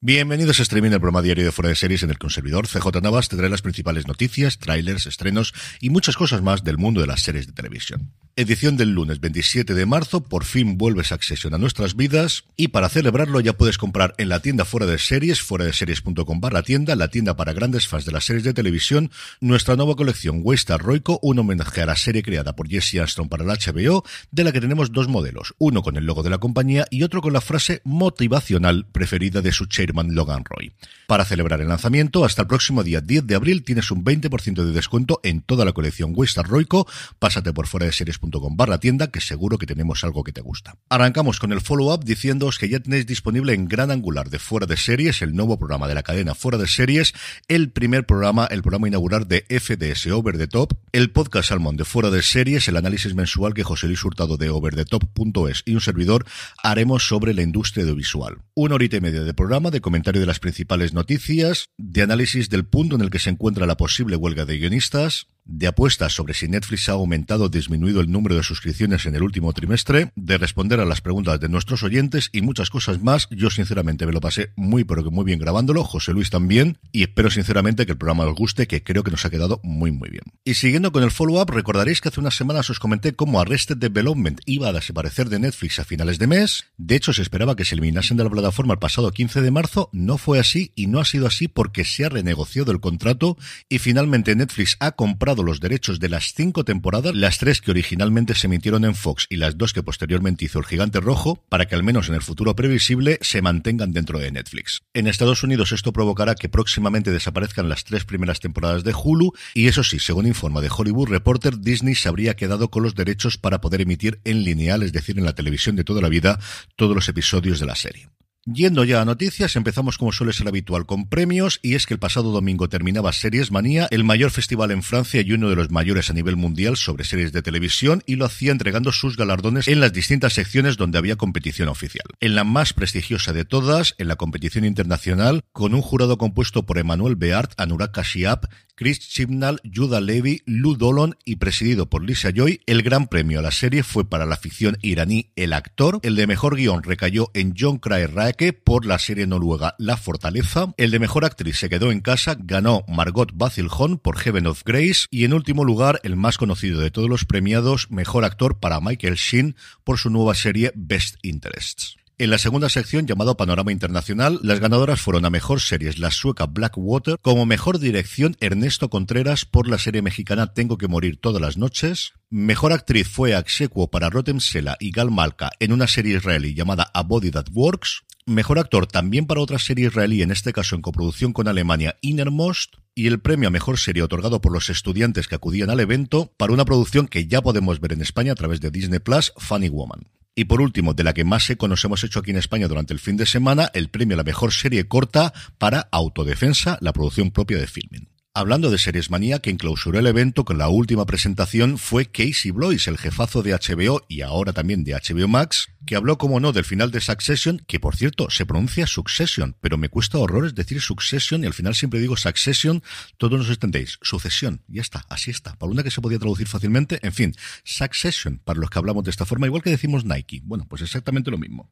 Bienvenidos a streaming, el programa diario de Fuera de Series en el conservador. CJ Navas, te las principales noticias, trailers, estrenos y muchas cosas más del mundo de las series de televisión. Edición del lunes 27 de marzo, por fin vuelves a accesión a nuestras vidas y para celebrarlo ya puedes comprar en la tienda Fuera de Series, fuera de series.com barra tienda, la tienda para grandes fans de las series de televisión, nuestra nueva colección West Roico, un homenaje a la serie creada por Jesse Armstrong para la HBO, de la que tenemos dos modelos, uno con el logo de la compañía y otro con la frase motivacional preferida de su serie Logan Roy. Para celebrar el lanzamiento, hasta el próximo día 10 de abril tienes un 20% de descuento en toda la colección Western Royco. Pásate por fuera de series.com barra tienda, que seguro que tenemos algo que te gusta. Arrancamos con el follow-up diciéndoos que ya tenéis disponible en Gran Angular de Fuera de Series, el nuevo programa de la cadena Fuera de Series, el primer programa, el programa inaugural de FDS Over the Top, el podcast Salmón de Fuera de Series, el análisis mensual que José Luis Hurtado de Top.es y un servidor haremos sobre la industria audiovisual. Una horita y media de programa de comentario de las principales noticias, de análisis del punto en el que se encuentra la posible huelga de guionistas, de apuestas sobre si Netflix ha aumentado o disminuido el número de suscripciones en el último trimestre, de responder a las preguntas de nuestros oyentes y muchas cosas más. Yo sinceramente me lo pasé muy pero que muy bien grabándolo, José Luis también, y espero sinceramente que el programa os guste, que creo que nos ha quedado muy muy bien. Y siguiendo con el follow-up, recordaréis que hace unas semanas os comenté cómo Arrested Development iba a desaparecer de Netflix a finales de mes. De hecho, se esperaba que se eliminasen de la plataforma el pasado 15 de marzo, no fue así y no ha sido así porque se ha renegociado el contrato y finalmente Netflix ha comprado los derechos de las cinco temporadas, las tres que originalmente se emitieron en Fox y las dos que posteriormente hizo el Gigante Rojo, para que al menos en el futuro previsible se mantengan dentro de Netflix. En Estados Unidos esto provocará que próximamente desaparezcan las tres primeras temporadas de Hulu y eso sí, según informa de Hollywood Reporter, Disney se habría quedado con los derechos para poder emitir en lineal, es decir, en la televisión de toda la vida, todos los episodios de la serie. Yendo ya a noticias, empezamos como suele ser habitual con premios, y es que el pasado domingo terminaba Series Manía, el mayor festival en Francia y uno de los mayores a nivel mundial sobre series de televisión, y lo hacía entregando sus galardones en las distintas secciones donde había competición oficial. En la más prestigiosa de todas, en la competición internacional, con un jurado compuesto por Emmanuel Beart, Anurag Kashyap, Chris Chibnall, Judah Levy, Lou Dolan y presidido por Lisa Joy, el gran premio a la serie fue para la ficción iraní El Actor. El de mejor guión recayó en John Craig por la serie noruega La Fortaleza. El de mejor actriz se quedó en casa, ganó Margot Basilhon por Heaven of Grace. Y en último lugar, el más conocido de todos los premiados, mejor actor para Michael Sheen por su nueva serie Best Interests. En la segunda sección, llamado Panorama Internacional, las ganadoras fueron a mejor series la sueca Blackwater, como mejor dirección Ernesto Contreras por la serie mexicana Tengo que morir todas las noches, mejor actriz fue Axequo para Rotem Sela y Gal Malka en una serie israelí llamada A Body That Works, mejor actor también para otra serie israelí, en este caso en coproducción con Alemania Innermost, y el premio a mejor serie otorgado por los estudiantes que acudían al evento para una producción que ya podemos ver en España a través de Disney Plus, Funny Woman. Y por último, de la que más eco nos hemos hecho aquí en España durante el fin de semana, el premio a la mejor serie corta para Autodefensa, la producción propia de Filming. Hablando de Series Manía, que clausuró el evento con la última presentación fue Casey Blois, el jefazo de HBO y ahora también de HBO Max, que habló, como no, del final de Succession, que por cierto se pronuncia Succession, pero me cuesta horrores decir Succession y al final siempre digo Succession, todos nos entendéis, Sucesión, ya está, así está. Para una que se podía traducir fácilmente, en fin, Succession, para los que hablamos de esta forma, igual que decimos Nike. Bueno, pues exactamente lo mismo.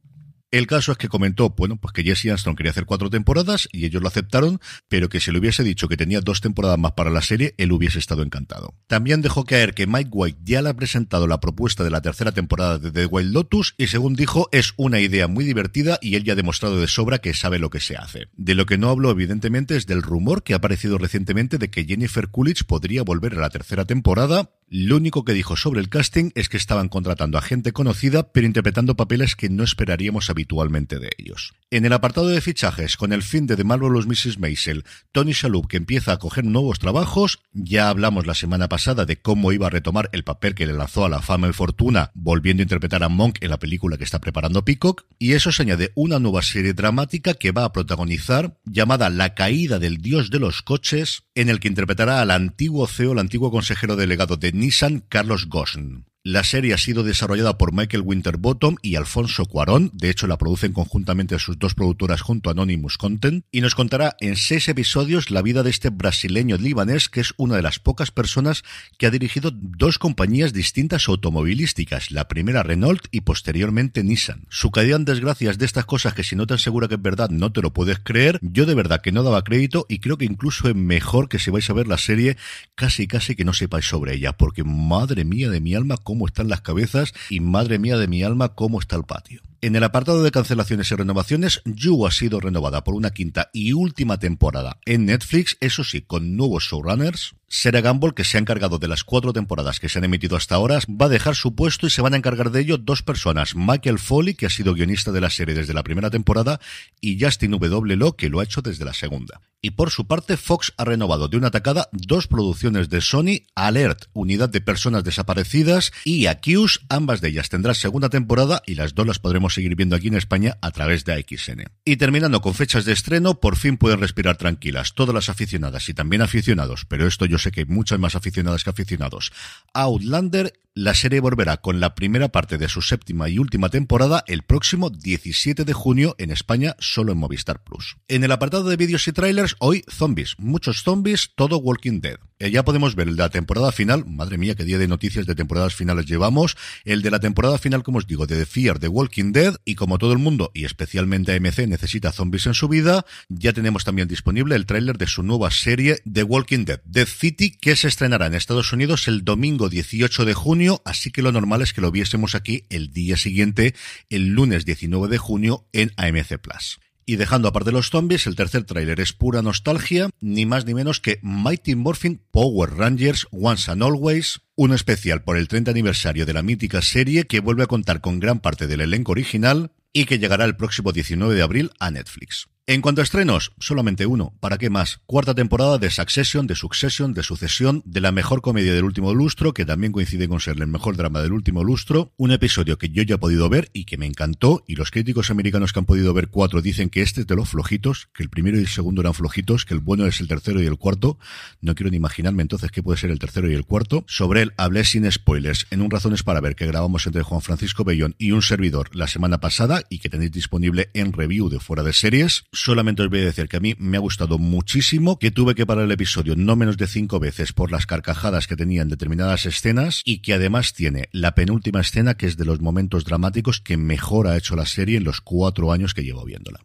El caso es que comentó, bueno, pues que Jesse Armstrong quería hacer cuatro temporadas y ellos lo aceptaron, pero que si le hubiese dicho que tenía dos temporadas más para la serie, él hubiese estado encantado. También dejó caer que Mike White ya le ha presentado la propuesta de la tercera temporada de The Wild Lotus y según dijo es una idea muy divertida y él ya ha demostrado de sobra que sabe lo que se hace. De lo que no habló evidentemente es del rumor que ha aparecido recientemente de que Jennifer Coolidge podría volver a la tercera temporada, lo único que dijo sobre el casting es que estaban contratando a gente conocida, pero interpretando papeles que no esperaríamos habitualmente de ellos. En el apartado de fichajes, con el fin de The Marvelous Mrs. Maisel, Tony Shalhoub que empieza a coger nuevos trabajos, ya hablamos la semana pasada de cómo iba a retomar el papel que le lanzó a la fama y fortuna, volviendo a interpretar a Monk en la película que está preparando Peacock, y eso se añade una nueva serie dramática que va a protagonizar, llamada La caída del dios de los coches, en el que interpretará al antiguo CEO, el antiguo consejero delegado de Nissan, Carlos Ghosn. La serie ha sido desarrollada por Michael Winterbottom y Alfonso Cuarón, de hecho la producen conjuntamente sus dos productoras junto a Anonymous Content, y nos contará en seis episodios la vida de este brasileño libanés que es una de las pocas personas que ha dirigido dos compañías distintas automovilísticas, la primera Renault y posteriormente Nissan. Su caída en desgracias de estas cosas que si no te asegura que es verdad no te lo puedes creer, yo de verdad que no daba crédito y creo que incluso es mejor que si vais a ver la serie casi casi que no sepáis sobre ella, porque madre mía de mi alma, cómo están las cabezas y madre mía de mi alma, cómo está el patio. En el apartado de cancelaciones y renovaciones, You ha sido renovada por una quinta y última temporada en Netflix, eso sí, con nuevos showrunners. Sarah Gamble, que se ha encargado de las cuatro temporadas que se han emitido hasta ahora, va a dejar su puesto y se van a encargar de ello dos personas, Michael Foley, que ha sido guionista de la serie desde la primera temporada, y Justin W. Lo, que lo ha hecho desde la segunda. Y por su parte, Fox ha renovado de una tacada dos producciones de Sony, Alert, Unidad de Personas Desaparecidas, y Accuse, ambas de ellas tendrán segunda temporada y las dos las podremos seguir viendo aquí en España a través de AXN. Y terminando con fechas de estreno, por fin pueden respirar tranquilas todas las aficionadas y también aficionados, pero esto yo sé que hay muchas más aficionadas que aficionados. Outlander la serie volverá con la primera parte de su séptima y última temporada el próximo 17 de junio en España, solo en Movistar Plus. En el apartado de vídeos y trailers, hoy zombies, muchos zombies, todo Walking Dead. Eh, ya podemos ver el de la temporada final, madre mía, qué día de noticias de temporadas finales llevamos, el de la temporada final, como os digo, de The Fear de Walking Dead, y como todo el mundo, y especialmente AMC, necesita zombies en su vida, ya tenemos también disponible el tráiler de su nueva serie The Walking Dead, Dead City, que se estrenará en Estados Unidos el domingo 18 de junio así que lo normal es que lo viésemos aquí el día siguiente, el lunes 19 de junio, en AMC Plus. Y dejando aparte los zombies, el tercer tráiler es pura nostalgia, ni más ni menos que Mighty Morphin Power Rangers Once and Always, un especial por el 30 aniversario de la mítica serie que vuelve a contar con gran parte del elenco original y que llegará el próximo 19 de abril a Netflix. En cuanto a estrenos, solamente uno. ¿Para qué más? Cuarta temporada de Succession, de Succession, de Sucesión, de la mejor comedia del último lustro, que también coincide con ser el mejor drama del último lustro. Un episodio que yo ya he podido ver y que me encantó, y los críticos americanos que han podido ver cuatro dicen que este es de los flojitos, que el primero y el segundo eran flojitos, que el bueno es el tercero y el cuarto. No quiero ni imaginarme entonces qué puede ser el tercero y el cuarto. Sobre él hablé sin spoilers en un Razones para Ver que grabamos entre Juan Francisco Bellón y un servidor la semana pasada y que tenéis disponible en review de Fuera de Series solamente os voy a decir que a mí me ha gustado muchísimo, que tuve que parar el episodio no menos de cinco veces por las carcajadas que tenía en determinadas escenas y que además tiene la penúltima escena que es de los momentos dramáticos que mejor ha hecho la serie en los cuatro años que llevo viéndola.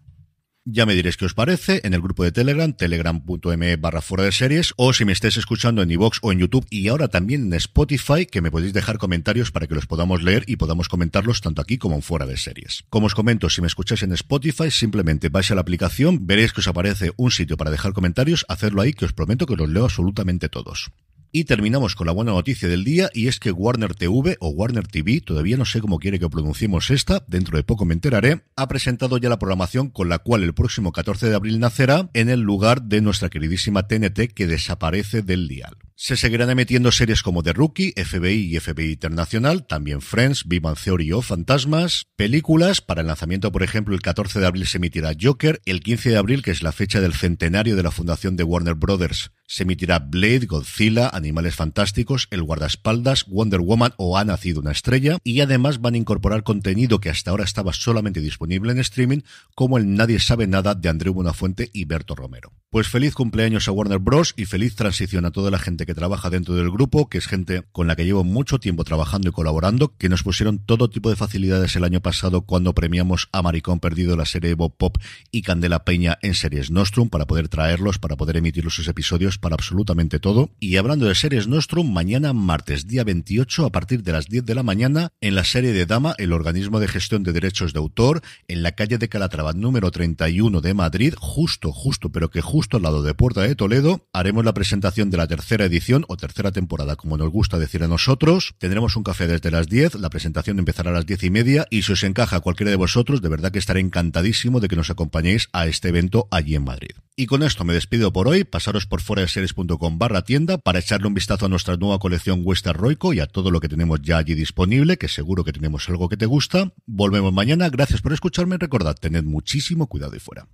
Ya me diréis qué os parece en el grupo de Telegram, telegram.me barra fuera de series, o si me estáis escuchando en iVoox o en YouTube y ahora también en Spotify, que me podéis dejar comentarios para que los podamos leer y podamos comentarlos tanto aquí como en fuera de series. Como os comento, si me escucháis en Spotify, simplemente vais a la aplicación, veréis que os aparece un sitio para dejar comentarios, hacerlo ahí que os prometo que los leo absolutamente todos. Y terminamos con la buena noticia del día y es que Warner TV o Warner TV, todavía no sé cómo quiere que pronunciemos esta, dentro de poco me enteraré, ha presentado ya la programación con la cual el próximo 14 de abril nacerá en el lugar de nuestra queridísima TNT que desaparece del dial. Se seguirán emitiendo series como The Rookie, FBI y FBI Internacional, también Friends, Viva Theory o Fantasmas, películas, para el lanzamiento por ejemplo el 14 de abril se emitirá Joker, el 15 de abril que es la fecha del centenario de la fundación de Warner Brothers se emitirá Blade, Godzilla, Animales Fantásticos, El Guardaespaldas, Wonder Woman o Ha nacido una estrella y además van a incorporar contenido que hasta ahora estaba solamente disponible en streaming como el Nadie sabe nada de Andreu Bonafuente y Berto Romero. Pues feliz cumpleaños a Warner Bros y feliz transición a toda la gente que trabaja dentro del grupo, que es gente con la que llevo mucho tiempo trabajando y colaborando, que nos pusieron todo tipo de facilidades el año pasado cuando premiamos a Maricón Perdido, la serie Bob Pop y Candela Peña en series Nostrum, para poder traerlos, para poder emitir sus episodios, para absolutamente todo. Y hablando de series Nostrum, mañana martes, día 28, a partir de las 10 de la mañana, en la serie de Dama, el organismo de gestión de derechos de autor, en la calle de Calatrava número 31 de Madrid, justo, justo, pero que justo al lado de Puerta de Toledo, haremos la presentación de la tercera edición o tercera temporada, como nos gusta decir a nosotros. Tendremos un café desde las 10, la presentación empezará a las diez y media y si os encaja cualquiera de vosotros, de verdad que estaré encantadísimo de que nos acompañéis a este evento allí en Madrid. Y con esto me despido por hoy, pasaros por fuera barra tienda para echarle un vistazo a nuestra nueva colección Roico y a todo lo que tenemos ya allí disponible, que seguro que tenemos algo que te gusta. Volvemos mañana, gracias por escucharme, recordad, tened muchísimo cuidado y fuera.